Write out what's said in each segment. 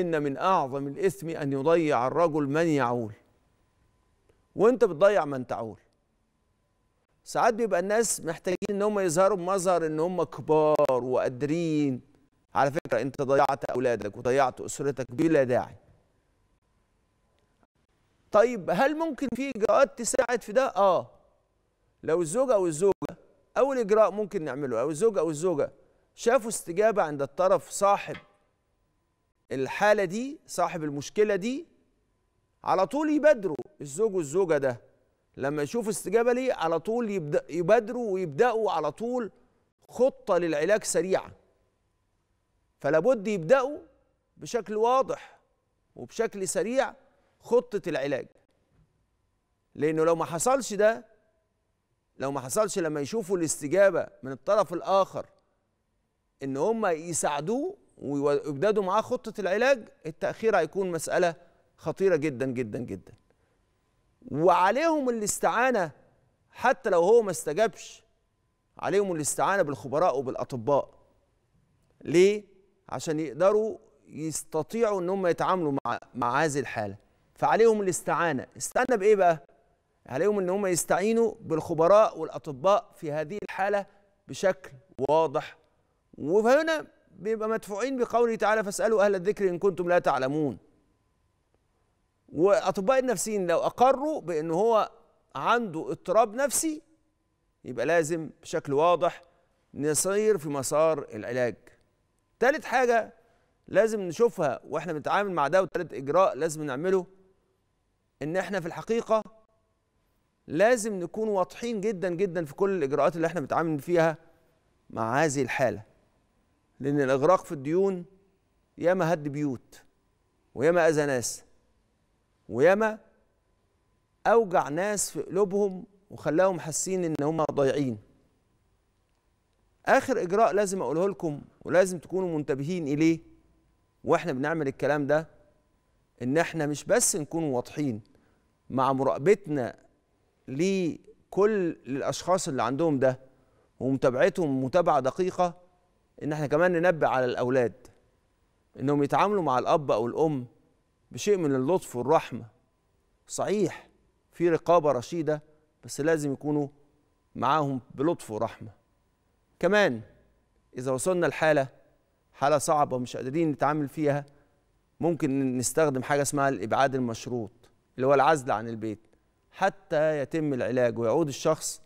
إن من أعظم الإثم أن يضيع الرجل من يعول وأنت بتضيع من تعول ساعات بيبقى الناس محتاجين ان هم يظهروا بمظهر ان هم كبار وقادرين على فكره انت ضيعت اولادك وضيعت اسرتك بلا داعي طيب هل ممكن في اجراءات تساعد في ده اه لو الزوج او الزوجه اول اجراء ممكن نعمله او الزوج او الزوجه شافوا استجابه عند الطرف صاحب الحالة دي صاحب المشكلة دي على طول يبادروا الزوج والزوجة ده لما يشوفوا استجابة ليه على طول يبدأ يبادروا ويبدأوا على طول خطة للعلاج سريعة فلابد يبدأوا بشكل واضح وبشكل سريع خطة العلاج لأنه لو ما حصلش ده لو ما حصلش لما يشوفوا الاستجابة من الطرف الآخر إن هم يساعدوه ويبدأوا معاه خطة العلاج التأخير هيكون مسألة خطيرة جدا جدا جدا وعليهم الاستعانة حتى لو هو ما استجابش عليهم الاستعانة بالخبراء وبالأطباء ليه؟ عشان يقدروا يستطيعوا ان هم يتعاملوا مع مع هذه الحاله فعليهم الاستعانه استعانه بايه بقى عليهم ان هم يستعينوا بالخبراء والاطباء في هذه الحاله بشكل واضح وهنا بيبقى مدفوعين بقوله تعالى فاسألوا أهل الذكر إن كنتم لا تعلمون وأطباء النفسيين لو أقروا بأن هو عنده اضطراب نفسي يبقى لازم بشكل واضح نصير في مسار العلاج ثالث حاجة لازم نشوفها واحنا بنتعامل مع ده وثالث إجراء لازم نعمله إن احنا في الحقيقة لازم نكون واضحين جدا جدا في كل الإجراءات اللي احنا بنتعامل فيها مع هذه الحاله لأن الإغراق في الديون ياما هد بيوت وياما أذى ناس وياما أوجع ناس في قلوبهم وخلاهم حاسين إن هم ضايعين آخر إجراء لازم أقوله لكم ولازم تكونوا منتبهين إليه وإحنا بنعمل الكلام ده إن إحنا مش بس نكون واضحين مع مراقبتنا لكل الأشخاص اللي عندهم ده ومتابعتهم متابعة دقيقة ان احنا كمان ننبه على الاولاد انهم يتعاملوا مع الاب او الام بشيء من اللطف والرحمه صحيح في رقابه رشيده بس لازم يكونوا معاهم بلطف ورحمه كمان اذا وصلنا لحاله حاله صعبه مش قادرين نتعامل فيها ممكن نستخدم حاجه اسمها الابعاد المشروط اللي هو العزل عن البيت حتى يتم العلاج ويعود الشخص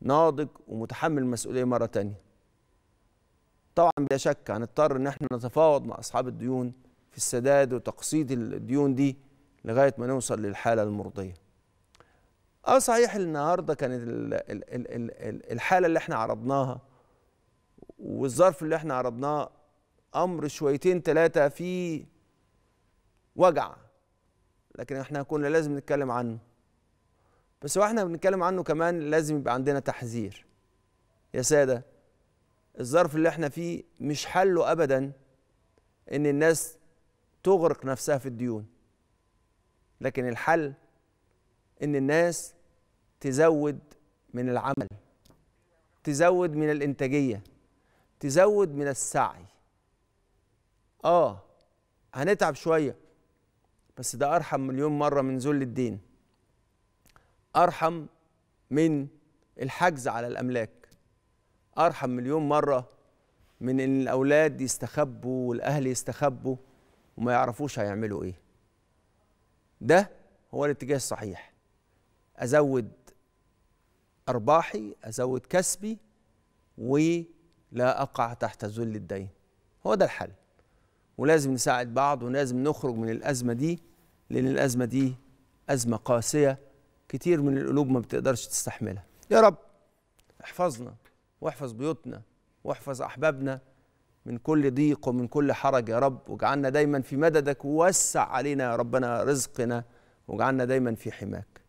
ناضج ومتحمل المسؤوليه مره تانيه طبعا بلا شك هنضطر ان احنا نتفاوض مع اصحاب الديون في السداد وتقسيط الديون دي لغايه ما نوصل للحاله المرضيه. اه صحيح النهارده كانت الحاله اللي احنا عرضناها والظرف اللي احنا عرضناه امر شويتين ثلاثه فيه وجع لكن احنا كنا لازم نتكلم عنه بس واحنا بنتكلم عنه كمان لازم يبقى عندنا تحذير يا ساده الظرف اللي احنا فيه مش حله ابدا ان الناس تغرق نفسها في الديون لكن الحل ان الناس تزود من العمل تزود من الانتاجيه تزود من السعي اه هنتعب شويه بس ده ارحم مليون مره من ذل الدين ارحم من الحجز على الاملاك ارحم مليون مره من ان الاولاد يستخبوا والاهل يستخبوا وما يعرفوش هيعملوا ايه ده هو الاتجاه الصحيح ازود ارباحي ازود كسبي ولا اقع تحت ذل الدين هو ده الحل ولازم نساعد بعض ولازم نخرج من الازمه دي لان الازمه دي ازمه قاسيه كتير من القلوب ما بتقدرش تستحملها يا رب احفظنا واحفظ بيوتنا واحفظ أحبابنا من كل ضيق ومن كل حرج يا رب واجعلنا دايما في مددك ووسع علينا يا ربنا رزقنا واجعلنا دايما في حماك